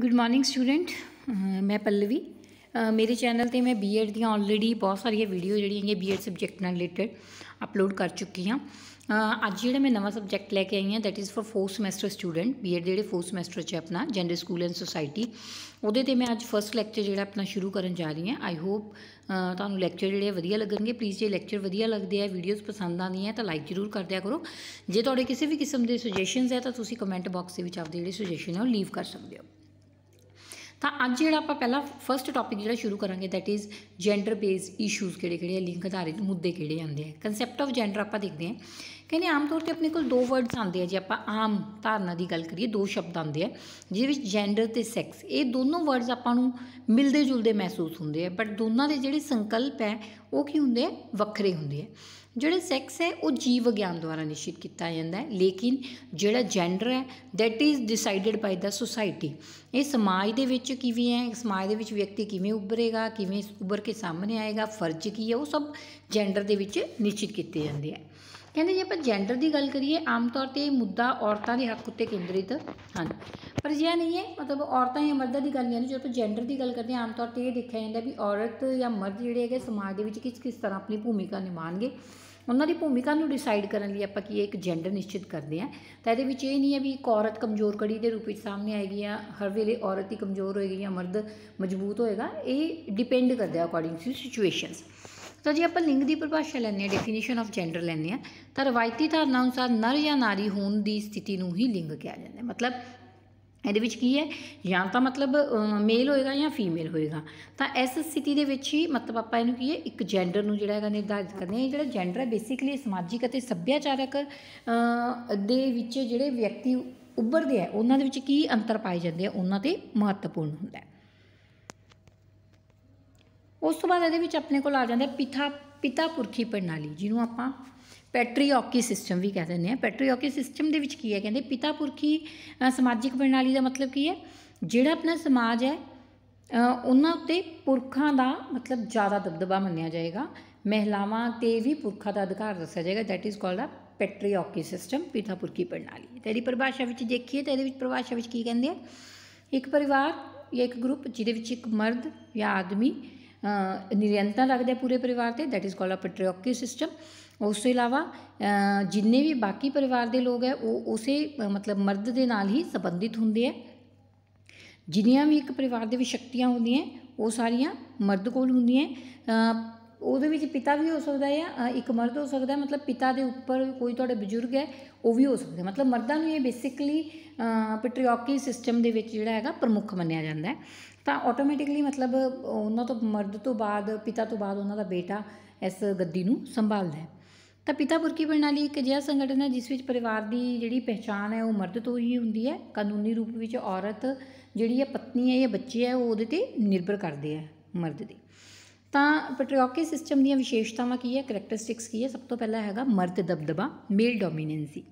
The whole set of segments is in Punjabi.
ਗੁੱਡ ਮਾਰਨਿੰਗ ਸਟੂਡੈਂਟ ਮੈਂ ਪੱਲਵੀ ਮੇਰੇ ਚੈਨਲ ਤੇ ਮੈਂ ਬੀਐਡ ਦੀਆਂ ਆਲਰੇਡੀ ਬਹੁਤ ਸਾਰੀਆਂ ਵੀਡੀਓ ਜਿਹੜੀਆਂ ਹੈਗੀਆਂ ਬੀਐਡ ਸਬਜੈਕਟ ਨਾਲ ਰਿਲੇਟਡ ਅਪਲੋਡ ਕਰ ਚੁੱਕੀ ਹਾਂ ਅੱਜ ਜਿਹੜਾ ਮੈਂ ਨਵਾਂ ਸਬਜੈਕਟ ਲੈ ਕੇ ਆਈ ਹਾਂ that is for fourth semester student B Ed ਜਿਹੜੇ ਫੋਰਥ ਸਮੈਸਟਰ 'ਚ ਆਪਣਾ ਜਨਰਲ ਸਕੂਲ ਐਂਡ ਸੋਸਾਇਟੀ ਉਹਦੇ ਤੇ ਮੈਂ ਅੱਜ ਫਰਸਟ ਲੈਕਚਰ ਜਿਹੜਾ ਆਪਣਾ ਸ਼ੁਰੂ ਕਰਨ ਜਾ ਰਹੀ ਹਾਂ ਆਈ ਹੋਪ ਤੁਹਾਨੂੰ ਲੈਕਚਰ ਜਿਹੜੇ ਵਧੀਆ ਲੱਗਣਗੇ ਪਲੀਜ਼ ਜੇ ਲੈਕਚਰ ਵਧੀਆ ਲੱਗਦੇ ਆ ਵੀਡੀਓਜ਼ ਪਸੰਦ ਆਉਂਦੀਆਂ ਤਾਂ ਲਾਈਕ ਜ਼ਰੂਰ ਕਰ ਦਿਆ ਕਰੋ ਜੇ ਤੁਹਾਡੇ ਕਿਸੇ ਵੀ ਕਿਸਮ ਦੇ ਸੁਜੈਸ਼ਨਸ ਹੈ ਤਾਂ ਤੁਸੀਂ ਕਮੈਂਟ ਬਾਕਸ ਦੇ ਵਿੱਚ ਆਪਦੇ ਜਿਹੜੇ ਸੁਜੈਸ਼ਨ ਹੈ ਉਹ ਲੀਵ ਕਰ ਸਕਦੇ ਹੋ ਤਾਂ ਅੱਜ ਜਿਹੜਾ ਆਪਾਂ ਪਹਿਲਾ ਫਰਸਟ ਟਾਪਿਕ ਜਿਹੜਾ ਸ਼ੁਰੂ ਕਰਾਂਗੇ that is gender based issues ਕਿਹੜੇ ਕਿਹੜੇ ਆ ਲਿੰਗ ਆਧਾਰਿਤ ਮੁੱਦੇ ਕਿਹੜੇ ਆਉਂਦੇ ਆ ਕਨਸੈਪਟ ਆਫ ਜੈਂਡਰ ਆਪਾਂ ਦੇਖਦੇ ਆ ਕਹਿੰਦੇ ਆਮ ਤੌਰ ਤੇ ਆਪਣੇ ਕੋਲ ਦੋ ਵਰਡਸ ਆਉਂਦੇ ਆ ਜੇ ਆਪਾਂ ਆਮ ਧਾਰਨਾ ਦੀ ਗੱਲ ਕਰੀਏ ਦੋ ਸ਼ਬਦ ਆਉਂਦੇ ਆ ਜਿਹਦੇ ਵਿੱਚ ਜੈਂਡਰ ਤੇ ਸੈਕਸ ਇਹ ਦੋਨੋਂ ਵਰਡਸ ਆਪਾਂ ਨੂੰ ਮਿਲਦੇ ਜੁਲਦੇ ਮਹਿਸੂਸ ਹੁੰਦੇ ਆ ਬਟ ਦੋਨਾਂ ਦੇ ਜਿਹੜੇ ਸੰਕਲਪ ਹੈ ਉਹ ਕੀ ਹੁੰਦੇ ਆ ਵੱਖਰੇ ਹੁੰਦੇ ਆ ਜਿਹੜਾ ਸੈਕਸ ਹੈ ਉਹ ਜੀਵ ਵਿਗਿਆਨ ਦੁਆਰਾ ਨਿਸ਼ਚਿਤ ਕੀਤਾ ਜਾਂਦਾ ਹੈ ਲੇਕਿਨ ਜਿਹੜਾ ਜੈਂਡਰ ਹੈ that is decided by the society ਇਹ ਸਮਾਜ ਦੇ ਵਿੱਚ ਕਿਵੇਂ ਹੈ ਸਮਾਜ ਦੇ ਵਿੱਚ ਵਿਅਕਤੀ ਕਿਵੇਂ ਉੱਭਰੇਗਾ ਕਿਵੇਂ ਉੱਭਰ ਕੇ ਸਾਹਮਣੇ ਆਏਗਾ ਫਰਜ਼ ਕੀ ਹੈ ਉਹ ਸਭ ਜੈਂਡਰ ਦੇ ਵਿੱਚ ਨਿਸ਼ਚਿਤ ਕੀਤੇ ਜਾਂਦੇ ਆ ਕਹਿੰਦੇ ਜੇ ਆਪਾਂ ਜੈਂਡਰ ਦੀ ਗੱਲ ਕਰੀਏ ਆਮ ਤੌਰ ਤੇ ਇਹ ਮੁੱਦਾ ਔਰਤਾਂ ਦੇ ਹੱਕ ਉੱਤੇ ਕੇਂਦਰਿਤ ਹਨ ਪਰ ਜਿਆ ਨਹੀਂ ਹੈ ਮਤਲਬ ਔਰਤਾਂ ਜਾਂ ਮਰਦਾਂ ਦੀ ਗੱਲ ਨਹੀਂ ਹੈ ਜਦੋਂ ਆਪਾਂ ਜੈਂਡਰ ਦੀ ਗੱਲ ਕਰਦੇ ਹਾਂ ਆਮ ਤੌਰ ਤੇ ਇਹ ਦੇਖਿਆ ਜਾਂਦਾ ਵੀ ਔਰਤ ਜਾਂ ਮਰਦ ਜਿਹੜੇ ਹੈਗੇ ਸਮਾਜ ਦੇ ਵਿੱਚ ਕਿਸ ਕਿਸ ਤਰ੍ਹਾਂ ਆਪਣੀ ਭੂਮਿਕਾ ਨਿਭਾਉਣਗੇ ਉਹਨਾਂ ਦੀ ਭੂਮਿਕਾ ਨੂੰ ਡਿਸਾਈਡ ਕਰਨ ਲਈ ਆਪਾਂ ਕੀ ਇੱਕ ਜੈਂਡਰ ਨਿਸ਼ਚਿਤ ਕਰਦੇ ਹਾਂ ਤਾਂ ਇਹਦੇ ਵਿੱਚ ਇਹ ਨਹੀਂ ਹੈ ਵੀ ਇੱਕ ਔਰਤ ਕਮਜ਼ੋਰ ਕੜੀ ਦੇ ਰੂਪ ਵਿੱਚ ਸਾਹਮਣੇ ਆਏਗੀ ਜਾਂ ਹਰ ਵੇਲੇ ਔਰਤ ਹੀ ਕਮਜ਼ੋਰ ਹੋਏਗੀ ਜਾਂ ਮਰਦ ਮਜ਼ਬੂਤ ਹੋਏਗਾ ਇਹ ਡਿਪੈਂਡ ਕਰਦਾ ਅਕੋਰਡਿੰਗ ਟੂ ਸਿਚੁਏਸ਼ਨਸ ਤਾਂ ਜੇ ਆਪਾਂ ਲਿੰਗ ਦੀ ਪਰਿਭਾਸ਼ਾ ਲੈਂਦੇ ਆ ਡੈਫੀਨੇਸ਼ਨ ਆਫ ਜੈਂਡਰ ਲੈਂਦੇ ਆ ਤਾਂ ਰਵਾਇਤੀ ਧਾਰਨਾ ਅਨੁਸਾਰ ਨਰ ਜਾਂ ਨਾਰੀ ਹੋਣ ਦੀ ਸਥਿਤੀ ਨੂੰ ਹੀ ਲਿੰਗ ਕਿਹਾ ਜਾਂਦਾ ਹੈ ਮਤਲਬ ਇਹਦੇ ਵਿੱਚ ਕੀ ਹੈ ਜਾਂ ਤਾਂ ਮਤਲਬ ਮੇਲ ਹੋਏਗਾ ਜਾਂ ਫੀਮੇਲ ਹੋਏਗਾ ਤਾਂ ਇਸ ਸਥਿਤੀ ਦੇ ਵਿੱਚ ਹੀ ਮਤਲਬ ਆਪਾਂ ਇਹਨੂੰ ਕੀ ਹੈ ਇੱਕ ਜੈਂਡਰ ਨੂੰ ਜਿਹੜਾ ਹੈਗਾ ਨਿਰਧਾਰਿਤ ਕਰਦੇ ਆ ਇਹ ਜਿਹੜਾ ਜੈਂਡਰ ਹੈ ਬੇਸਿਕਲੀ ਸਮਾਜਿਕ ਅਤੇ ਸੱਭਿਆਚਾਰਕ ਦੇ ਵਿੱਚ ਜਿਹੜੇ ਵਿਅਕਤੀ ਉੱਭਰਦੇ ਆ ਉਹਨਾਂ ਦੇ ਵਿੱਚ ਕੀ ਅੰਤਰ ਪਾਏ ਜਾਂਦੇ ਆ ਉਹਨਾਂ ਤੇ ਮਹੱਤਵਪੂਰਨ ਹੁੰਦਾ ਹੈ ਉਸ ਤੋਂ ਬਾਅਦ ਇਹਦੇ ਵਿੱਚ ਆਪਣੇ ਕੋਲ ਆ ਜਾਂਦਾ ਪਿਤਾ ਪਿਤਾ ਪੁਰਖੀ ਪ੍ਰਣਾਲੀ ਜਿਹਨੂੰ ਆਪਾਂ ਪੈਟਰੀਆਰਕੀ ਸਿਸਟਮ ਵੀ ਕਹਿੰਦੇ ਨੇ ਆ ਸਿਸਟਮ ਦੇ ਵਿੱਚ ਕੀ ਹੈ ਕਹਿੰਦੇ ਪਿਤਾ ਪੁਰਖੀ ਸਮਾਜਿਕ ਪ੍ਰਣਾਲੀ ਦਾ ਮਤਲਬ ਕੀ ਹੈ ਜਿਹੜਾ ਆਪਣਾ ਸਮਾਜ ਹੈ ਉਹਨਾਂ ਉੱਤੇ ਪੁਰਖਾਂ ਦਾ ਮਤਲਬ ਜ਼ਿਆਦਾ ਦਬਦਬਾ ਮੰਨਿਆ ਜਾਏਗਾ ਮਹਿਲਾਵਾਂ ਤੇ ਵੀ ਪੁਰਖਾਂ ਦਾ ਅਧਿਕਾਰ ਦੱਸਿਆ ਜਾਏਗਾ that is called a patriarchy system ਪਿਤਾ ਪੁਰਖੀ ਪ੍ਰਣਾਲੀ ਤੇਰੀ ਪਰਿਭਾਸ਼ਾ ਵਿੱਚ ਦੇਖੀਏ ਤਾਂ ਇਹਦੇ ਵਿੱਚ ਪਰਿਭਾਸ਼ਾ ਵਿੱਚ ਕੀ ਕਹਿੰਦੇ ਆ ਇੱਕ ਪਰਿਵਾਰ ਜਾਂ ਇੱਕ ਗਰੁੱਪ ਜਿਹਦੇ ਵਿੱਚ ਇੱਕ ਮਰਦ ਜਾਂ ਆਦਮੀ ਨਿਰੰਤਰ ਰੱਖਦਾ ਪੂਰੇ ਪਰਿਵਾਰ ਤੇ that is called a patriarchy system ਉਸ ਤੋਂ ਇਲਾਵਾ ਜਿੰਨੇ ਵੀ ਬਾਕੀ ਪਰਿਵਾਰ ਦੇ ਲੋਕ ਹੈ ਉਹ ਉਸੇ ਮਤਲਬ ਮਰਦ ਦੇ ਨਾਲ ਹੀ ਸੰਬੰਧਿਤ ਹੁੰਦੇ ਹੈ ਜਿੰਨੀਆਂ ਵੀ ਇੱਕ ਪਰਿਵਾਰ ਦੇ ਵਿੱਚ ਸ਼ਕਤੀਆਂ ਹੁੰਦੀਆਂ ਉਹ ਸਾਰੀਆਂ ਮਰਦ ਕੋਲ ਹੁੰਦੀਆਂ ਉਹਦੇ ਵਿੱਚ ਪਿਤਾ ਵੀ ਹੋ ਸਕਦਾ ਹੈ ਇੱਕ ਮਰਦ ਹੋ ਸਕਦਾ ਹੈ ਮਤਲਬ ਪਿਤਾ ਦੇ ਉੱਪਰ ਕੋਈ ਤੁਹਾਡੇ ਬਜ਼ੁਰਗ ਹੈ ਉਹ ਵੀ ਹੋ ਸਕਦਾ ਮਤਲਬ ਮਰਦਾਂ ਨੂੰ ਇਹ ਬੇਸਿਕਲੀ ਪੈਟਰੀਆਰਕੀ ਸਿਸਟਮ ਦੇ ਵਿੱਚ ਜਿਹੜਾ ਹੈਗਾ ਪ੍ਰਮੁੱਖ ਮੰਨਿਆ ਜਾਂਦਾ ਹੈ ਤਾਂ ਆਟੋਮੈਟਿਕਲੀ ਮਤਲਬ ਉਹਨਾਂ ਤੋਂ ਮਰਦ ਤੋਂ ਬਾਅਦ ਪਿਤਾ ਤੋਂ ਬਾਅਦ ਉਹਨਾਂ ਦਾ ਬੇਟਾ ਇਸ ਗੱਦੀ ਨੂੰ ਸੰਭਾਲਦਾ ਹੈ ਤਾਂ ਪਿਤਾ ਪੁਰਖੀ ਪ੍ਰਣਾਲੀ ਇੱਕ ਅਜਿਹਾ ਸੰਗਠਨ ਹੈ ਜਿਸ ਵਿੱਚ ਪਰਿਵਾਰ ਦੀ ਜਿਹੜੀ ਪਹਿਚਾਣ ਹੈ ਉਹ ਮਰਦ ਤੋਂ ਹੀ ਹੁੰਦੀ ਹੈ ਕਾਨੂੰਨੀ ਰੂਪ ਵਿੱਚ ਔਰਤ ਜਿਹੜੀ ਹੈ ਪਤਨੀ ਹੈ ਜਾਂ ਬੱਚੇ ਹੈ ਉਹ ਉਹਦੇ ਤੇ ਨਿਰਭਰ ਕਰਦੇ ਆ ਮਰਦ ਦੇ ਤਾਂ ਪੈਟਰੀਆਰਕੀ ਸਿਸਟਮ ਦੀਆਂ ਵਿਸ਼ੇਸ਼ਤਾਵਾਂ ਕੀ ਹੈ ਕੈਰੈਕਟਰਿਸਟਿਕਸ ਕੀ ਹੈ ਸਭ ਤੋਂ ਪਹਿਲਾ ਹੈਗਾ ਮਰਦ ਦਬਦਬਾ ਮੇਲ ਡੋਮੀਨੈਂਸੀ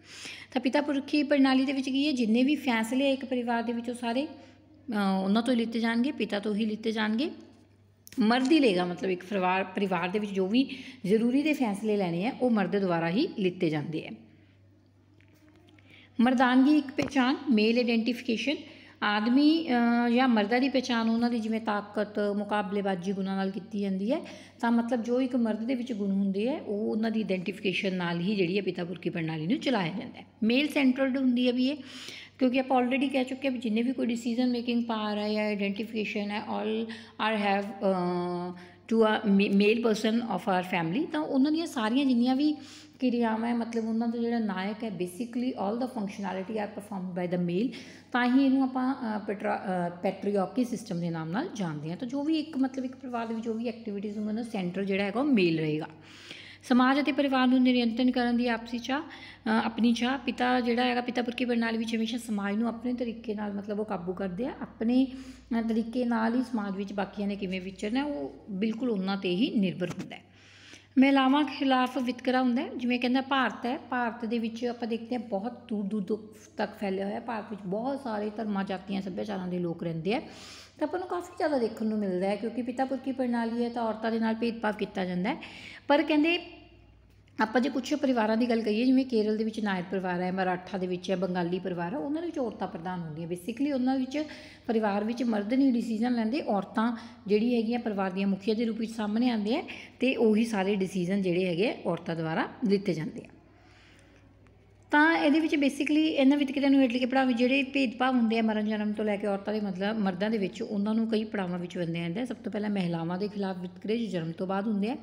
ਤਾਂ ਪਿਤਾ ਪੁਰਖੀ ਪ੍ਰਣਾਲੀ ਦੇ ਵਿੱਚ ਕੀ ਹੈ ਜਿੰਨੇ ਵੀ ਫੈਸਲੇ ਇੱਕ ਪਰਿਵਾਰ ਦੇ ਵਿੱਚੋਂ ਸਾਰੇ ਉਹਨਾਂ ਤੋਂ ਹੀ ਲਿੱਤੇ ਜਾਣਗੇ ਪਿਤਾ ਤੋਂ ਹੀ ਲਿੱਤੇ ਜਾਣਗੇ ਮਰਦ ਹੀ ਲੇਗਾ ਮਤਲਬ ਇੱਕ ਪਰਿਵਾਰ ਪਰਿਵਾਰ ਦੇ ਵਿੱਚ ਜੋ ਵੀ ਜ਼ਰੂਰੀ ਦੇ ਫੈਸਲੇ ਲੈਣੇ ਆ ਉਹ ਮਰਦ ਦੁਆਰਾ ਹੀ ਲਿੱਤੇ ਜਾਂਦੇ ਆ ਮਰਦਾਨਗੀ ਇੱਕ ਪਛਾਣ ਮੇਲ ਆਇਡੈਂਟੀਫਿਕੇਸ਼ਨ ਆਦਮੀ ਜਾਂ ਮਰਦਾਂ ਦੀ ਪਛਾਣ ਉਹਨਾਂ ਦੀ ਜਿਵੇਂ ਤਾਕਤ ਮੁਕਾਬਲੇਬਾਜ਼ੀ ਗੁਣਾਂ ਨਾਲ ਕੀਤੀ ਜਾਂਦੀ ਹੈ ਤਾਂ ਮਤਲਬ ਜੋ ਇੱਕ ਮਰਦ ਦੇ ਵਿੱਚ ਗੁਣ ਹੁੰਦੇ ਹੈ ਉਹ ਉਹਨਾਂ ਦੀ ਆਇਡੈਂਟੀਫਿਕੇਸ਼ਨ ਨਾਲ ਹੀ ਜਿਹੜੀ ਹੈ ਪਿਤਾ ਪੁਰਖੀ ਪ੍ਰਣਾਲੀ ਨੂੰ ਚਲਾਇਆ ਜਾਂਦਾ ਹੈ ਮੇਲ ਸੈਂਟਰਡ ਹੁੰਦੀ ਹੈ ਵੀ ਇਹ ਕਿਉਂਕਿ ਆਪਾਂ ਆਲਰੇਡੀ ਕਹਿ ਚੁੱਕੇ ਹਾਂ ਜਿੰਨੇ ਵੀ ਕੋਈ ਡਿਸੀਜਨ ਮੇਕਿੰਗ ਪਾਰ ਹੈ ਜਾਂ ਆਇਡੈਂਟੀਫਿਕੇਸ਼ਨ ਹੈ all are have to a male person of our family ਤਾਂ ਉਹਨਾਂ ਦੀਆਂ ਸਾਰੀਆਂ ਜਿੰਨੀਆਂ ਵੀ ਕਿਰਿਆਵਾਂ ਮਤਲਬ ਉਹਨਾਂ ਦਾ ਜਿਹੜਾ ਨਾਇਕ ਹੈ basically 올 the functionality are performed by the male ਤਾਂ ਹੀ ਇਹਨੂੰ ਆਪਾਂ ਪੈਟਰੀਆਰਕੀ ਸਿਸਟਮ ਦੇ ਨਾਮ ਨਾਲ ਜਾਣਦੇ ਹਾਂ ਤਾਂ ਜੋ ਵੀ ਇੱਕ ਮਤਲਬ ਇੱਕ ਪਰਿਵਾਰ ਦੇ ਵਿੱਚ ਜੋ ਵੀ ਐਕਟੀਵਿਟੀਜ਼ ਨੂੰ ਦਾ ਸੈਂਟਰ ਜਿਹੜਾ ਹੈਗਾ ਉਹ ਮੇਲ ਰਹੇਗਾ ਸਮਾਜ ਅਤੇ ਪਰਿਵਾਰ ਨੂੰ ਨਿਯੰਤਰਣ ਕਰਨ ਦੀ ਆਪਸੀ ਚਾਹ ਆਪਣੀ ਚਾਹ ਪਿਤਾ ਜਿਹੜਾ ਹੈਗਾ ਪਿਤਾ ਪੁਰਖੀ ਪ੍ਰਣਾਲੀ ਵਿੱਚ ਹਮੇਸ਼ਾ ਸਮਾਜ ਨੂੰ ਆਪਣੇ ਤਰੀਕੇ ਨਾਲ ਮਤਲਬ ਉਹ ਕਾਬੂ ਕਰਦੇ ਆ ਆਪਣੇ ਤਰੀਕੇ ਨਾਲ ਹੀ ਸਮਾਜ ਵਿੱਚ ਬਾਕੀਆਂ ਨੇ ਕਿਵੇਂ ਵਿਚਰਨਾ ਉਹ ਬਿਲਕੁਲ ਉਹਨਾਂ ਤੇ ਹੀ ਨਿਰਭਰ ਹੁੰਦਾ ਹੈ ਮਹਿਲਾਵਾਂ ਖਿਲਾਫ ਵਿਤਕਰਾ ਹੁੰਦਾ ਜਿਵੇਂ ਕਹਿੰਦਾ ਭਾਰਤ ਹੈ ਭਾਰਤ ਦੇ ਵਿੱਚ ਆਪਾਂ ਦੇਖਦੇ ਹਾਂ ਬਹੁਤ ਦੂਰ ਦੂਰ ਤੱਕ ਫੈਲਿਆ ਹੋਇਆ ਭਾਰਤ ਵਿੱਚ ਬਹੁਤ ਸਾਰੇ ਧਰਮਾਂ ਜਾਤੀਆਂ ਸੱਭਿਆਚਾਰਾਂ ਦੇ ਲੋਕ ਰਹਿੰਦੇ ਆ ਤਾਂ ਆਪਾਂ ਨੂੰ ਕਾਫੀ ਜ਼ਿਆਦਾ ਦੇਖਣ ਨੂੰ ਮਿਲਦਾ ਹੈ ਕਿਉਂਕਿ ਪਿਤਾ ਪੁਰਖੀ ਪ੍ਰਣਾਲੀ ਹੈ ਤਾਂ ਔਰਤਾਂ ਦੇ ਨਾਲ ਭੇਦਭਾਵ ਕੀਤਾ ਜਾਂਦਾ ਹੈ ਪਰ ਕਹਿੰਦੇ ਆਪਾਂ ਜੇ ਕੁਛ ਪਰਿਵਾਰਾਂ ਦੀ ਗੱਲ ਕਰੀਏ ਜਿਵੇਂ ਕੇਰਲ ਦੇ ਵਿੱਚ ਨਾਇਰ ਪਰਿਵਾਰ ਹੈ ਮਰਾਠਾ ਦੇ ਵਿੱਚ ਹੈ ਬੰਗਾਲੀ ਪਰਿਵਾਰ ਹੈ ਉਹਨਾਂ ਦੇ ਵਿੱਚ ਔਰਤਾਂ ਪ੍ਰਧਾਨ ਹੁੰਦੀਆਂ ਬੇਸਿਕਲੀ ਉਹਨਾਂ ਵਿੱਚ ਪਰਿਵਾਰ ਵਿੱਚ ਮਰਦ ਨਹੀਂ ਡਿਸੀਜਨ ਲੈਂਦੇ ਔਰਤਾਂ ਜਿਹੜੀ ਹੈਗੀਆਂ ਪਰਿਵਾਰ ਦੀਆਂ ਮੁਖੀਆ ਦੇ ਰੂਪ ਵਿੱਚ ਸਾਹਮਣੇ ਆਉਂਦੇ ਆ ਤੇ ਉਹੀ ਸਾਰੇ ਡਿਸੀਜਨ ਜਿਹੜੇ ਹੈਗੇ ਔਰਤਾਂ ਦੁਆਰਾ ਲਿੱਤੇ ਜਾਂਦੇ ਆ ਤਾਂ ਇਹਦੇ ਵਿੱਚ ਬੇਸਿਕਲੀ ਇਹਨਾਂ ਕਿਤੇ ਨੂੰ ਹੇਠ ਲਿਖੇ ਪੜਾਵੇ ਜਿਹੜੇ ਭੇਦਭਾਵ ਹੁੰਦੇ ਆ ਮਰਨ ਜਨਮ ਤੋਂ ਲੈ ਕੇ ਔਰਤਾਂ ਦੇ ਮਤਲਬ ਮਰਦਾਂ ਦੇ ਵਿੱਚ ਉਹਨਾਂ ਨੂੰ ਕਈ ਪੜਾਵਾਂ ਵਿੱਚ ਵੰਡਿਆ ਜਾਂਦਾ ਸਭ ਤੋਂ ਪਹਿਲਾਂ ਮਹਿਲਾਵਾਂ ਦੇ ਖਿਲਾਫ ਵਿਤਕਰੇ ਜੋ ਜਨਮ ਤੋਂ ਬਾਅਦ ਹੁੰਦੇ ਆ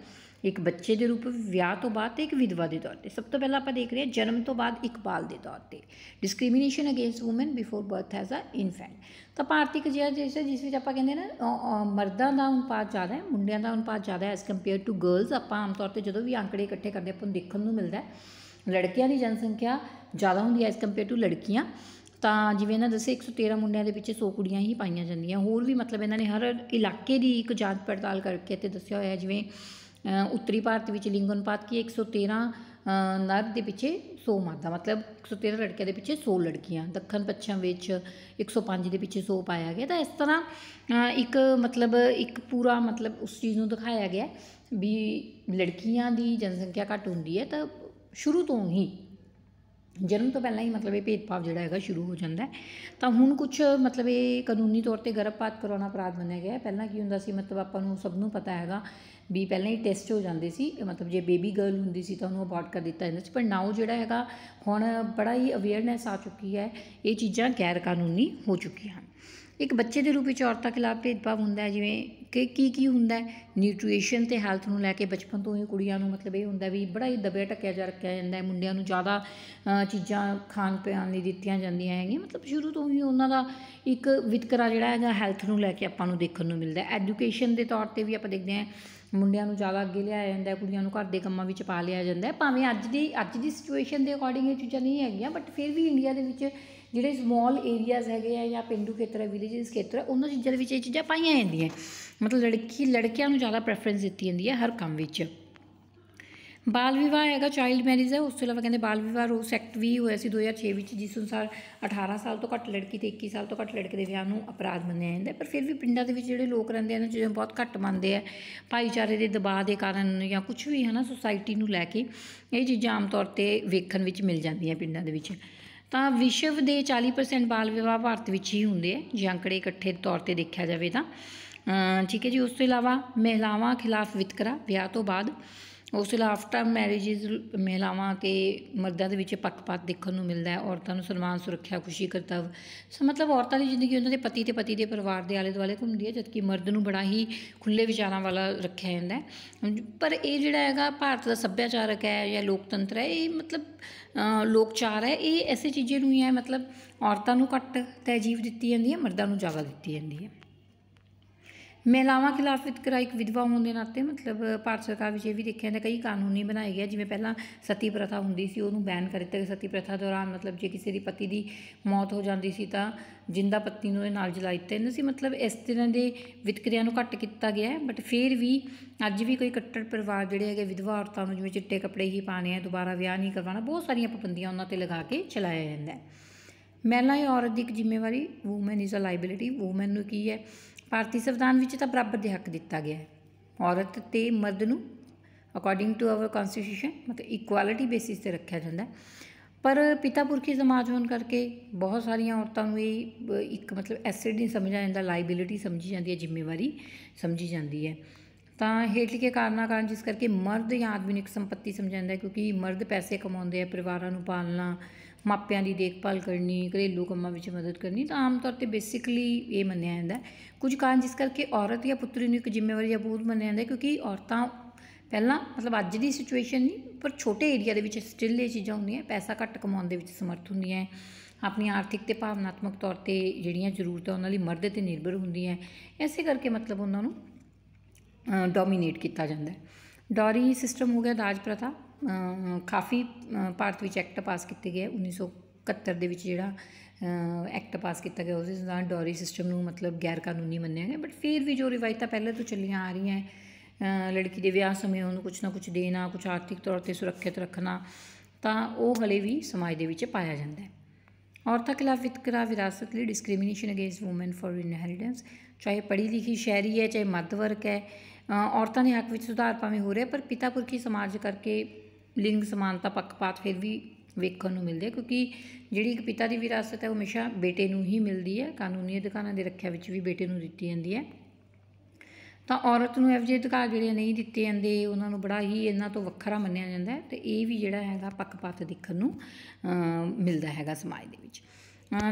ਇੱਕ ਬੱਚੇ ਦੇ ਰੂਪ ਵਿਆਹ ਤੋਂ ਬਾਅਦ ਤੇ ਇੱਕ ਵਿਧਵਾ ਦੇ ਤੌਰ ਤੇ ਸਭ ਤੋਂ ਪਹਿਲਾਂ ਆਪਾਂ ਦੇਖ ਰਹੇ ਹਾਂ ਜਨਮ ਤੋਂ ਬਾਅਦ ਇਕਬਾਲ ਦੇ ਤੌਰ ਤੇ discrimination against woman before birth as a infant ਤਾਂ ਭਾਰਤੀ ਕਜਿਆ ਜਿਸ ਜਿਸ ਵਿੱਚ ਆਪਾਂ ਕਹਿੰਦੇ ਨਾ ਮਰਦਾਂ ਦਾ ਅਨੁਪਾਤ ਜ਼ਿਆਦਾ ਹੈ ਮੁੰਡਿਆਂ ਦਾ ਅਨੁਪਾਤ ਜ਼ਿਆਦਾ ਹੈ ਐਸ ਕੰਪੇਅਰ ਟੂ ਗਰਲਸ ਆਪਾਂ ਆਮ ਤੌਰ ਤੇ ਜਦੋਂ ਵੀ ਅੰਕੜੇ ਇਕੱਠੇ ਕਰਦੇ ਆਪਾਂ ਨੂੰ ਦੇਖਣ ਨੂੰ ਮਿਲਦਾ ਹੈ ਲੜਕੀਆਂ ਦੀ ਜਨਸੰਖਿਆ ਜ਼ਿਆਦਾ ਹੁੰਦੀ ਹੈ ਇਸ ਕੰਪੇਅਰ ਟੂ ਲੜਕੀਆਂ ਤਾਂ ਜਿਵੇਂ ਇਹਨਾਂ ਦੱਸੇ 113 ਮੁੰਡਿਆਂ ਦੇ ਪਿੱਛੇ 100 ਕੁੜੀਆਂ ਹੀ ਪਾਈਆਂ ਜਾਂਦੀਆਂ ਹੋਰ ਵੀ ਮਤਲਬ ਇਹਨਾਂ ਨੇ ਹਰ ਇਲਾਕੇ ਦੀ ਇੱਕ ਜਾਂਚ ਪੜਤਾਲ ਕਰਕੇ ਤੇ ਦੱਸਿਆ ਹੋਇਆ ਜਿਵੇਂ ਉੱਤਰੀ ਭਾਰਤ ਵਿੱਚ ਲਿੰਗ ਅਨੁਪਾਤ ਕੀ 113 ਨਰ ਦੇ ਪਿੱਛੇ 100 ਮਾਦਾ ਮਤਲਬ 113 ਲੜਕੀਆਂ ਦੇ ਪਿੱਛੇ 100 ਲੜਕੀਆਂ ਦੱਖਣ ਪੱਛਮ ਵਿੱਚ 105 ਦੇ ਪਿੱਛੇ 100 ਪਾਇਆ ਗਿਆ ਤਾਂ ਇਸ ਤਰ੍ਹਾਂ ਇੱਕ ਮਤਲਬ ਇੱਕ ਪੂਰਾ ਮਤਲਬ ਉਸ ਚੀਜ਼ ਨੂੰ ਦਿਖਾਇਆ ਗਿਆ ਵੀ ਲੜਕੀਆਂ ਦੀ ਜਨਸੰਖਿਆ ਘੱਟ ਹੁੰਦੀ ਹੈ ਤਾਂ ਸ਼ੁਰੂ ਤੋਂ ਹੀ ਜਨਮ ਤੋਂ ਪਹਿਲਾਂ ਹੀ ਮਤਲਬ ਇਹ ਭੇਦਭਾਵ ਜਿਹੜਾ ਹੈਗਾ ਸ਼ੁਰੂ ਹੋ ਜਾਂਦਾ ਤਾਂ ਹੁਣ ਕੁਝ ਮਤਲਬ ਇਹ ਕਾਨੂੰਨੀ ਤੌਰ ਤੇ ਗਰਭਪਾਤ ਕਰਾਉਣਾ ਅਪਰਾਧ ਬਣਿਆ ਗਿਆ ਪਹਿਲਾਂ ਕੀ ਹੁੰਦਾ ਸੀ ਮਤਲਬ ਆਪਾਂ ਨੂੰ ਸਭ ਨੂੰ ਪਤਾ ਹੈਗਾ ਵੀ ਪਹਿਲਾਂ ਹੀ ਟੈਸਟ ਹੋ ਜਾਂਦੇ ਸੀ ਮਤਲਬ ਜੇ ਬੇਬੀ ਗਰਲ ਹੁੰਦੀ ਸੀ ਤਾਂ ਉਹਨੂੰ ਅਬਾਰਟ ਕਰ ਦਿੱਤਾ ਜਾਂਦਾ ਸੀ ਪਰ ਨਾਓ ਜਿਹੜਾ ਹੈਗਾ ਹੁਣ ਬੜਾ ਹੀ ਅਵੇਅਰਨੈਸ ਆ ਚੁੱਕੀ ਹੈ ਇਹ ਚੀਜ਼ਾਂ ਗੈਰ ਕਾਨੂੰਨੀ ਹੋ ਚੁੱਕੀਆਂ ਹਨ ਇੱਕ ਬੱਚੇ ਦੇ ਰੂਪ ਵਿੱਚ ਔਰਤਾਂ ਖਿਲਾਫ ਭੇਦਭਾਵ ਹੁੰਦਾ ਹੈ ਜਿਵੇਂ ਕਿ ਕੀ ਕੀ ਹੁੰਦਾ ਨਿਊਟ੍ਰੀਸ਼ਨ ਤੇ ਹੈਲਥ ਨੂੰ ਲੈ ਕੇ ਬਚਪਨ ਤੋਂ ਹੀ ਕੁੜੀਆਂ ਨੂੰ ਮਤਲਬ ਇਹ ਹੁੰਦਾ ਵੀ ਬੜਾ ਹੀ ਦਬੇ ਟੱਕਿਆ ਜਾ ਰੱਖਿਆ ਜਾਂਦਾ ਹੈ ਮੁੰਡਿਆਂ ਨੂੰ ਜ਼ਿਆਦਾ ਚੀਜ਼ਾਂ ਖਾਣ ਪੀਣ ਲਈ ਦਿੱਤੀਆਂ ਜਾਂਦੀਆਂ ਹੈਗੀਆਂ ਮਤਲਬ ਸ਼ੁਰੂ ਤੋਂ ਹੀ ਉਹਨਾਂ ਦਾ ਇੱਕ ਵਿਤਕਰਾ ਜਿਹੜਾ ਹੈਗਾ ਹੈਲਥ ਨੂੰ ਲੈ ਕੇ ਆਪਾਂ ਨੂੰ ਦੇਖਣ ਨੂੰ ਮਿਲਦਾ ਐਜੂਕੇਸ਼ਨ ਦੇ ਤੌਰ ਤੇ ਵੀ ਆਪਾਂ ਦੇਖਦੇ ਹਾਂ ਮੁੰਡਿਆਂ ਨੂੰ ਜ਼ਿਆਦਾ ਅੱਗੇ ਲਿਆਇਆ ਜਾਂਦਾ ਹੈ ਕੁੜੀਆਂ ਨੂੰ ਘਰ ਦੇ ਕੰਮਾਂ ਵਿੱਚ ਪਾ ਲਿਆ ਜਾਂਦਾ ਹੈ ਭਾਵੇਂ ਅੱਜ ਦੀ ਅੱਜ ਦੀ ਸਿਚੁਏਸ਼ਨ ਦੇ ਅਕੋਰਡਿੰਗ ਇਹ ਚੀਜ਼ਾਂ ਨਹੀਂ ਹੈਗੀਆਂ ਬਟ ਫਿਰ ਵੀ ਇੰਡੀਆ ਦੇ ਵਿੱਚ ਜਿਹੜੇ ਸਮਾਲ ਏਰੀਆਜ਼ ਹੈਗੇ ਆ ਜਾਂ ਪਿੰਡੂ ਖੇਤਰ ਹੈ ਵਿਲੇਜਸ ਖੇਤਰ ਉਹਨਾਂ ਚੀਜ਼ਾਂ ਦੇ ਵਿੱਚ ਇਹ ਚੀਜ਼ਾਂ ਪਾਈਆਂ ਜਾਂਦੀਆਂ ਮਤਲਬ ਲੜਕੀ ਲੜਕਿਆਂ ਨੂੰ ਜ਼ਿਆਦਾ ਪ੍ਰੈਫਰੈਂਸ ਦਿੱਤੀ ਜਾਂਦੀ ਹੈ ਹਰ ਕੰਮ ਵਿੱਚ ਬਾਲ ਵਿਵਾਹ ਹੈਗਾ ਚਾਈਲਡ ਮੈਰਿਜ ਹੈ ਉਸ ਤੋਂ ਇਲਾਵਾ ਕਹਿੰਦੇ ਬਾਲ ਵਿਵਾਹ ਰੋਸ ਐਕਟ ਵੀ ਹੋਇਆ ਸੀ 2006 ਵਿੱਚ ਜਿਸ ਅਨੁਸਾਰ 18 ਸਾਲ ਤੋਂ ਘੱਟ ਲੜਕੀ ਤੇ 21 ਸਾਲ ਤੋਂ ਘੱਟ ਲੜਕੇ ਦੇ ਵਿਆਹ ਨੂੰ ਅਪਰਾਧ ਮੰਨਿਆ ਜਾਂਦਾ ਪਰ ਫਿਰ ਵੀ ਪਿੰਡਾਂ ਦੇ ਵਿੱਚ ਜਿਹੜੇ ਲੋਕ ਰਹਿੰਦੇ ਹਨ ਜਿਹੜੇ ਬਹੁਤ ਘੱਟ ਮੰਨਦੇ ਆ ਭਾਈਚਾਰੇ ਦੇ ਦਬਾਅ ਦੇ ਕਾਰਨ ਜਾਂ ਕੁਝ ਵੀ ਹੈ ਨਾ ਸੁਸਾਇਟੀ ਨੂੰ ਲੈ ਕੇ ਇਹ ਚੀਜ਼ਾਂ ਆਮ ਤੌਰ ਤੇ ਵੇਖਣ ਵਿੱਚ ਮਿਲ ਜਾਂਦੀਆਂ ਪਿੰਡਾਂ ਦੇ ਵਿੱਚ ਤਾਂ ਵਿਸ਼ਵ ਦੇ 40% ਬਾਲ ਵਿਵਾਹ ਭਾਰਤ ਵਿੱਚ ਹੀ ਹੁੰਦੇ ਆ ਜੇ ਅੰਕੜੇ ਇਕੱਠੇ ਤੌਰ ਤੇ ਦੇਖਿਆ ਜਾਵੇ ਤਾਂ ਠੀਕ ਹੈ ਜੀ ਉਸ ਤੋਂ ਇਲਾਵਾ ਮਹਿਲਾਵਾਂ ਖਿਲਾਫ ਵਿਤਕਰਾ ਵਿਆਹ ਤੋਂ ਬਾਅਦ ਉਸ ਤੋਂ ਇਲਾਵਾ ਆਫਟਰ ਮੈਰਿਜਸ ਮਹਿਲਾਵਾਂ ਤੇ ਮਰਦਾਂ ਦੇ ਵਿੱਚ ਪੱਖਪਾਤ ਦੇਖਣ ਨੂੰ ਮਿਲਦਾ ਹੈ ਔਰਤਾਂ ਨੂੰ ਸਨਮਾਨ ਸੁਰੱਖਿਆ ਖੁਸ਼ੀ ਕਰਤਵ ਸੋ ਮਤਲਬ ਔਰਤਾਂ ਦੀ ਜ਼ਿੰਦਗੀ ਉਹਨਾਂ ਦੇ ਪਤੀ ਤੇ ਪਤੀ ਦੇ ਪਰਿਵਾਰ ਦੇ ਆਲੇ ਦੁਆਲੇ ਘੁੰਮਦੀ ਹੈ ਜਦਕਿ ਮਰਦ ਨੂੰ ਬੜਾ ਹੀ ਖੁੱਲੇ ਵਿਚਾਰਾਂ ਵਾਲਾ ਰੱਖਿਆ ਜਾਂਦਾ ਪਰ ਇਹ ਜਿਹੜਾ ਹੈਗਾ ਭਾਰਤ ਦਾ ਸੱਭਿਆਚਾਰਕ ਹੈ ਜਾਂ ਲੋਕਤੰਤਰ ਹੈ ਇਹ ਮਤਲਬ ਲੋਕਚਾਰ ਹੈ ਇਹ ਐਸੀ ਚੀਜ਼ਾਂ ਨੂੰ ਹੀ ਹੈ ਮਤਲਬ ਔਰਤਾਂ ਨੂੰ ਘੱਟ ਤਹਿਜੀਬ ਦਿੱਤੀ ਜਾਂਦੀ ਹੈ ਮਰਦਾਂ ਨੂੰ ਜ਼ਿਆਦਾ ਦਿੱਤੀ ਜਾਂਦੀ ਹੈ ਮਹਿਲਾਵਾਂ ਖਿਲਾਫ ਵਿਤਕਰਾ ਇੱਕ ਵਿਧਵਾ ਹੋਣ ਦੇ ਨਾਤੇ ਮਤਲਬ ਭਾਰਤ ਸਰਕਾਰ ਵਿੱਚ ਇਹ ਵੀ ਦੇਖਿਆ ਜਾਂਦਾ ਕਈ ਕਾਨੂੰਨੀ ਬਣਾਏ ਗਏ ਜਿਵੇਂ ਪਹਿਲਾਂ ਸਤੀ ਪ੍ਰਥਾ ਹੁੰਦੀ ਸੀ ਉਹਨੂੰ ਬੈਨ ਕਰ ਦਿੱਤਾ ਗਿਆ ਸਤੀ ਪ੍ਰਥਾ ਦੌਰਾਨ ਮਤਲਬ ਜੇ ਕਿਸੇ ਦੀ ਪਤੀ ਦੀ ਮੌਤ ਹੋ ਜਾਂਦੀ ਸੀ ਤਾਂ ਜਿੰਦਾ ਪਤੀ ਨੂੰ ਇਹ ਨਾਲ ਜਲਾ ਦਿੱਤੇ ਜਾਂਦਾ ਸੀ ਮਤਲਬ ਇਸ ਤਰ੍ਹਾਂ ਦੇ ਵਿਤਕਰਿਆਂ ਨੂੰ ਘੱਟ ਕੀਤਾ ਗਿਆ ਬਟ ਫਿਰ ਵੀ ਅੱਜ ਵੀ ਕੋਈ ਕੱਟੜ ਪਰਿਵਾਰ ਜਿਹੜੇ ਹੈਗੇ ਵਿਧਵਾ ਔਰਤਾਂ ਨੂੰ ਜਿਵੇਂ ਚਿੱਟੇ ਕੱਪੜੇ ਹੀ ਪਾਣੇ ਆ ਦੁਬਾਰਾ ਵਿਆਹ ਨਹੀਂ ਕਰਵਾਉਣਾ ਬਹੁਤ ਸਾਰੀਆਂ ਪਾਬੰਦੀਆਂ ਉਹਨਾਂ ਤੇ ਲਗਾ ਕੇ ਚਲਾਇਆ ਜਾਂਦਾ ਹੈ ਮਹਿਲਾ ਔਰਤ ਦੀ ਇੱਕ ਜ਼ਿੰਮੇਵਾਰੀ woman is a liability woman ਨੂੰ ਕੀ ਹੈ ਭਾਰਤੀ ਸੰਵਿਧਾਨ ਵਿੱਚ ਤਾਂ ਬਰਾਬਰ ਦੇ ਹੱਕ ਦਿੱਤਾ ਗਿਆ ਹੈ ਔਰਤ ਤੇ ਮਰਦ ਨੂੰ ਅਕੋਰਡਿੰਗ ਟੂ ਆਵਰ ਕਨਸਟੀਟਿਊਸ਼ਨ ਮਤਲਬ ਇਕੁਐਲਿਟੀ ਬੇਸਿਸ ਤੇ ਰੱਖਿਆ ਜਾਂਦਾ ਪਰ ਪਿਤਾ ਪੁਰਖੀ ਸਮਾਜ ਹੋਣ ਕਰਕੇ ਬਹੁਤ ਸਾਰੀਆਂ ਔਰਤਾਂ ਨੂੰ ਇਹ ਇੱਕ ਮਤਲਬ ਐਸਿਡ ਨਹੀਂ ਸਮਝਿਆ ਜਾਂਦਾ ਲਾਇਬਿਲਿਟੀ ਸਮਝੀ ਜਾਂਦੀ ਹੈ ਜ਼ਿੰਮੇਵਾਰੀ ਸਮਝੀ ਜਾਂਦੀ ਹੈ ਤਾਂ ਹੇਠ ਲਿਖੇ ਕਾਰਨਾਂ ਕਾਰਨ ਜਿਸ ਕਰਕੇ ਮਰਦ ਜਾਂ ਆਦਮੀ ਨੂੰ ਇੱਕ ਸੰਪਤੀ ਸਮਝਿਆ ਜਾਂਦਾ ਕਿਉਂਕਿ ਮਰਦ ਪੈਸੇ ਕਮਾਉਂਦੇ ਆ ਪਰਿਵਾਰਾਂ ਨੂੰ ਪਾਲਣਾ ਮਾਪਿਆਂ ਦੀ ਦੇਖਭਾਲ ਕਰਨੀ ਘਰੇਲੂ ਕੰਮਾਂ ਵਿੱਚ ਮਦਦ ਕਰਨੀ ਤਾਂ ਆਮ ਤੌਰ ਤੇ ਬੇਸਿਕਲੀ ਇਹ ਮੰਨਿਆ ਜਾਂਦਾ ਕੁਝ ਕਾਰਨ ਜਿਸ ਕਰਕੇ ਔਰਤ ਜਾਂ ਪੁੱਤਰੀ ਨੂੰ ਇੱਕ ਜ਼ਿੰਮੇਵਾਰੀ ਜਾਂ ਬੋਝ ਮੰਨਿਆ ਜਾਂਦਾ ਕਿਉਂਕਿ ਔਰਤਾਂ ਪਹਿਲਾਂ ਮਤਲਬ ਅੱਜ ਦੀ ਸਿਚੁਏਸ਼ਨ ਨਹੀਂ ਪਰ ਛੋਟੇ ਏਰੀਆ ਦੇ ਵਿੱਚ ਸਟਿਲ ਇਹ ਚੀਜ਼ਾਂ ਹੁੰਦੀਆਂ ਪੈਸਾ ਘੱਟ ਕਮਾਉਣ ਦੇ ਵਿੱਚ ਸਮਰਥ ਹੁੰਦੀਆਂ ਆਪਣੀ ਆਰਥਿਕ ਤੇ ਭਾਵਨਾਤਮਕ ਤੌਰ ਤੇ ਜਿਹੜੀਆਂ ਜ਼ਰੂਰਤਾਂ ਉਹਨਾਂ ਲਈ ਮਰਦ ਤੇ ਨਿਰਭਰ ਹੁੰਦੀਆਂ ਐਸੇ ਕਰਕੇ ਮਤਲਬ ਉਹਨਾਂ ਨੂੰ ਡੋਮੀਨੇਟ ਕੀਤਾ ਜਾਂਦਾ ਹੈ ਡੌਰੀ ਸਿਸਟਮ ਹੋ ਗਿਆ ਦਾਜ ਪ੍ਰਥਾ ਕਾਫੀ ਭਾਰਤ ਵਿੱਚ ਐਕਟ ਪਾਸ ਕੀਤੇ ਗਏ 1971 ਦੇ ਵਿੱਚ ਜਿਹੜਾ ਐਕਟ ਪਾਸ ਕੀਤਾ ਗਿਆ ਉਸ ਦੌਰਾਨ ਡੋਰੀ ਸਿਸਟਮ ਨੂੰ ਮਤਲਬ ਗੈਰ ਕਾਨੂੰਨੀ ਮੰਨਿਆ ਗਿਆ ਬਟ ਫਿਰ ਵੀ ਜੋ ਰਿਵਾਇਤਾਂ ਪਹਿਲਾਂ ਤੋਂ ਚੱਲੀਆਂ ਆ ਰਹੀਆਂ ਲੜਕੀ ਦੇ ਵਿਆਹ ਸਮੇਂ ਉਹਨੂੰ ਕੁਝ ਨਾ ਕੁਝ ਦੇਣਾ ਕੁਝ ਆਰਥਿਕ ਤੌਰ ਤੇ ਸੁਰੱਖਿਅਤ ਰੱਖਣਾ ਤਾਂ ਉਹ ਹਲੇ ਵੀ ਸਮਾਜ ਦੇ ਵਿੱਚ ਪਾਇਆ ਜਾਂਦਾ ਹੈ ਔਰਤਾਂ ਖਿਲਾਫ ਵਿਤਕਰਾ ਵਿਰਾਸਤ ਲਈ discrimination against woman for inheritance ਚਾਹੇ ਪੜ੍ਹੀ ਲਿਖੀ ਸ਼ਹਿਰੀ ਹੈ ਚਾਹੇ ਮੱਧ ਵਰਗ ਹੈ ਔਰਤਾਂ ਦੇ ਹੱਕ ਵਿੱਚ ਸੁਧਾਰ ਪਾਵੇਂ ਹੋ ਰਿਹਾ ਪਰ ਪਿਤਾ ਪੁਰਖੀ ਸਮਾਜ ਕਰਕੇ ਲਿੰਗ ਸਮਾਨਤਾ ਪੱਖਪਾਤ ਫਿਰ ਵੀ ਵੇਖਣ ਨੂੰ ਮਿਲਦੇ ਕਿਉਂਕਿ ਜਿਹੜੀ ਇੱਕ ਪਿਤਾ ਦੀ ਵਿਰਾਸਤ ਹੈ ਉਹ ਹਮੇਸ਼ਾ ਬੇਟੇ ਨੂੰ ਹੀ ਮਿਲਦੀ ਹੈ ਕਾਨੂੰਨੀ ਅਧਿਕਾਰਾਂ ਦੀ ਰੱਖਿਆ ਵਿੱਚ ਵੀ ਬੇਟੇ ਨੂੰ ਦਿੱਤੀ ਜਾਂਦੀ ਹੈ ਤਾਂ ਔਰਤ ਨੂੰ ਇਹ ਜਿਹੇ ਅਧਿਕਾਰ ਜਿਹੜੇ ਨਹੀਂ ਦਿੱਤੇ ਜਾਂਦੇ ਉਹਨਾਂ ਨੂੰ ਬੜਾ ਹੀ ਇਹਨਾਂ ਤੋਂ ਵੱਖਰਾ ਮੰਨਿਆ ਜਾਂਦਾ ਤੇ ਇਹ ਵੀ ਜਿਹੜਾ ਹੈਗਾ ਪੱਖਪਾਤ ਦੇਖਣ ਨੂੰ ਮਿਲਦਾ ਹੈਗਾ ਸਮਾਜ ਦੇ ਵਿੱਚ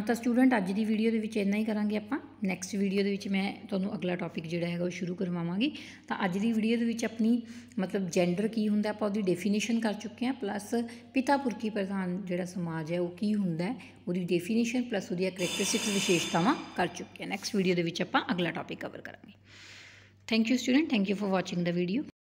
ਤਾਂ ਸਟੂਡੈਂਟ ਅੱਜ ਦੀ ਵੀਡੀਓ ਦੇ ਵਿੱਚ ਇੰਨਾ ਹੀ ਕਰਾਂਗੇ ਆਪਾਂ ਨੈਕਸਟ ਵੀਡੀਓ ਦੇ ਵਿੱਚ ਮੈਂ ਤੁਹਾਨੂੰ ਅਗਲਾ ਟੌਪਿਕ ਜਿਹੜਾ ਹੈਗਾ ਉਹ ਸ਼ੁਰੂ ਕਰਵਾਵਾਂਗੀ ਤਾਂ ਅੱਜ ਦੀ ਵੀਡੀਓ ਦੇ ਵਿੱਚ ਆਪਣੀ ਮਤਲਬ ਜੈਂਡਰ ਕੀ ਹੁੰਦਾ ਆਪਾਂ ਉਹਦੀ ਡੈਫੀਨੇਸ਼ਨ ਕਰ ਚੁੱਕੇ ਹਾਂ ਪਲੱਸ ਪਿਤਾ ਪੁਰਖੀ ਪ੍ਰਧਾਨ ਜਿਹੜਾ ਸਮਾਜ ਹੈ ਉਹ ਕੀ ਹੁੰਦਾ ਉਹਦੀ ਡੈਫੀਨੇਸ਼ਨ ਪਲੱਸ ਉਹਦੀਆਂ ਕੈਰੈਕਟਰਿਸਟਿਕਸ ਵਿਸ਼ੇਸ਼ਤਾਵਾਂ ਕਰ ਚੁੱਕੇ ਹਾਂ ਨੈਕਸਟ ਵੀਡੀਓ ਦੇ ਵਿੱਚ ਆਪਾਂ ਅਗਲਾ ਟੌਪਿਕ ਕਵਰ ਕਰਾਂਗੇ thank you student thank you for watching the video